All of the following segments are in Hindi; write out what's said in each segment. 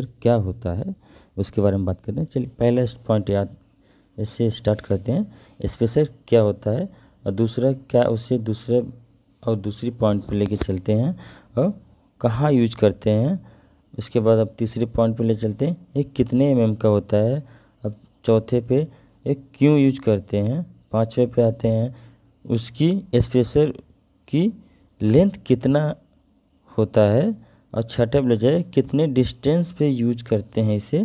आखिर क्या होता है उसके बारे में बात करते हैं चलिए पहला पॉइंट याद इससे स्टार्ट करते हैं स्पेसर क्या होता है और दूसरा क्या उससे दूसरे और दूसरी पॉइंट पर लेके चलते हैं और कहाँ यूज करते हैं उसके बाद अब तीसरे पॉइंट पर ले चलते हैं ये कितने एम का होता है अब चौथे पे ये क्यों यूज करते हैं पाँचवें पे आते हैं उसकी स्पेसर की लेंथ कितना होता है और छठे वाला कितने डिस्टेंस पे यूज करते हैं इसे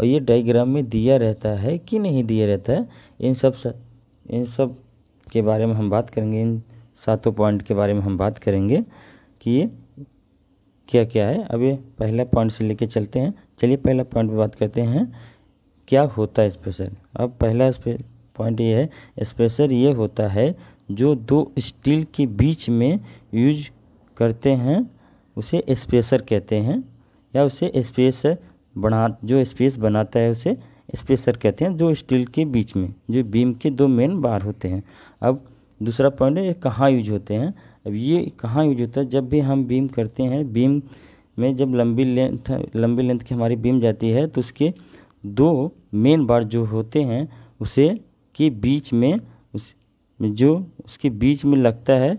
और ये डायग्राम में दिया रहता है कि नहीं दिया रहता है इन सब इन सब के बारे में हम बात करेंगे इन सातों पॉइंट के बारे में हम बात करेंगे कि ये क्या क्या है अब ये पहला पॉइंट से लेके चलते हैं चलिए पहला पॉइंट पे बात करते हैं क्या होता है स्पेशल अब पहला पॉइंट ये है स्पेशल ये होता है जो दो स्टील के बीच में यूज करते हैं उसे स्पेसर कहते हैं या उसे स्पेस बना जो स्पेस बनाता है उसे स्पेसर कहते हैं जो स्टील के बीच में जो बीम के दो मेन बार होते हैं अब दूसरा पॉइंट है ये कहाँ यूज होते हैं अब ये कहाँ यूज होता है जब भी हम बीम करते हैं बीम में जब लंबी लेंथ लंबी लेंथ की हमारी बीम जाती है तो उसके दो मेन बार जो होते हैं उसे के बीच में उस जो उसके बीच में लगता है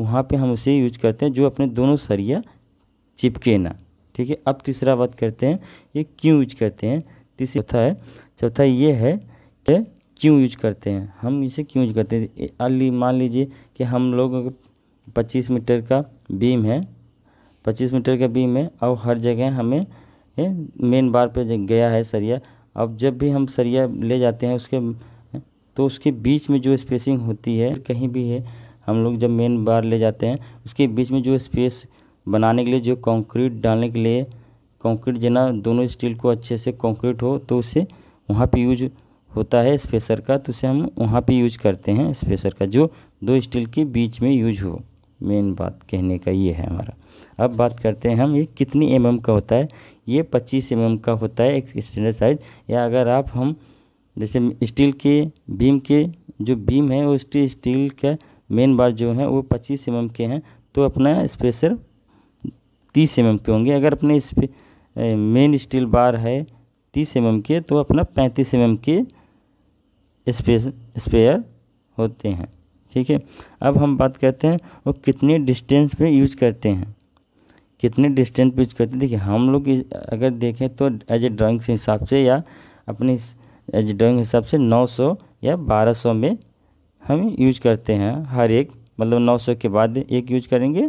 वहाँ पे हम उसे यूज करते हैं जो अपने दोनों सरिया चिपके ना ठीक है अब तीसरा बात करते हैं ये क्यों यूज करते हैं तीसरा चौथा है चौथा ये है कि क्यों यूज करते हैं हम इसे क्यों यूज करते हैं मान लीजिए कि हम लोग पच्चीस मीटर का बीम है पच्चीस मीटर का बीम है और हर जगह हमें मेन बार पे गया है सरिया अब जब भी हम सरिया ले जाते हैं उसके तो उसके बीच में जो स्पेसिंग होती है कहीं भी है हम लोग जब मेन बार ले जाते हैं उसके बीच में जो स्पेस बनाने के लिए जो कंक्रीट डालने के लिए कंक्रीट जना दोनों स्टील को अच्छे से कंक्रीट हो तो उसे वहाँ पे यूज होता है स्पेसर का तो उसे हम वहाँ पे यूज करते हैं स्पेसर का जो दो स्टील के बीच में यूज हो मेन बात कहने का ये है हमारा अब बात करते हैं हम ये कितनी एम का होता है ये पच्चीस एम mm का होता है एक स्टैंडर्ड साइज या अगर आप हम जैसे स्टील के बीम के जो बीम है वो स्टील स्टील का मेन बार जो है वो पच्चीस एम mm के हैं तो अपना स्पेसर तीस एम के होंगे अगर अपने इस मेन स्टील बार है तीस एम के तो अपना पैंतीस एम के स्पेस स्पेयर होते हैं ठीक है अब हम बात करते हैं वो कितने डिस्टेंस पे यूज करते हैं कितने डिस्टेंस पे यूज करते हैं देखिए हम लोग अगर देखें तो एज ए ड्राइंग के हिसाब से या अपने एज ए ड्राइंग हिसाब से 900 या 1200 में हम यूज करते हैं हर एक मतलब 900 के बाद एक यूज करेंगे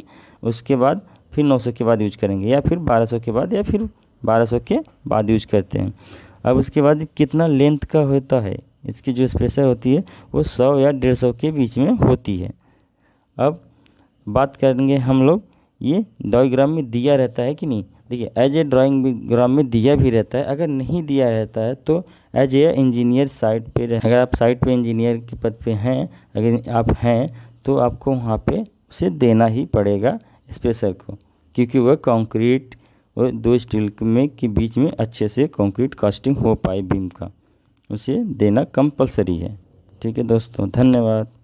उसके बाद फिर 900 के बाद यूज करेंगे या फिर 1200 के बाद या फिर 1200 के बाद यूज करते हैं अब उसके बाद कितना लेंथ का होता है इसकी जो स्पेशर होती है वो सौ या डेढ़ सौ के बीच में होती है अब बात करेंगे हम लोग ये डाइग्राम में दिया रहता है कि नहीं देखिए एज ए ड्राइंग ग्राम में दिया भी रहता है अगर नहीं दिया रहता है तो एज ए इंजीनियर साइट पे अगर आप साइट पे इंजीनियर के पद पे हैं अगर आप हैं तो आपको वहाँ पे उसे देना ही पड़ेगा स्पेशल को क्योंकि वह कंक्रीट और दो स्टील में के बीच में अच्छे से कंक्रीट कास्टिंग हो पाए बीम का उसे देना कंपलसरी है ठीक है दोस्तों धन्यवाद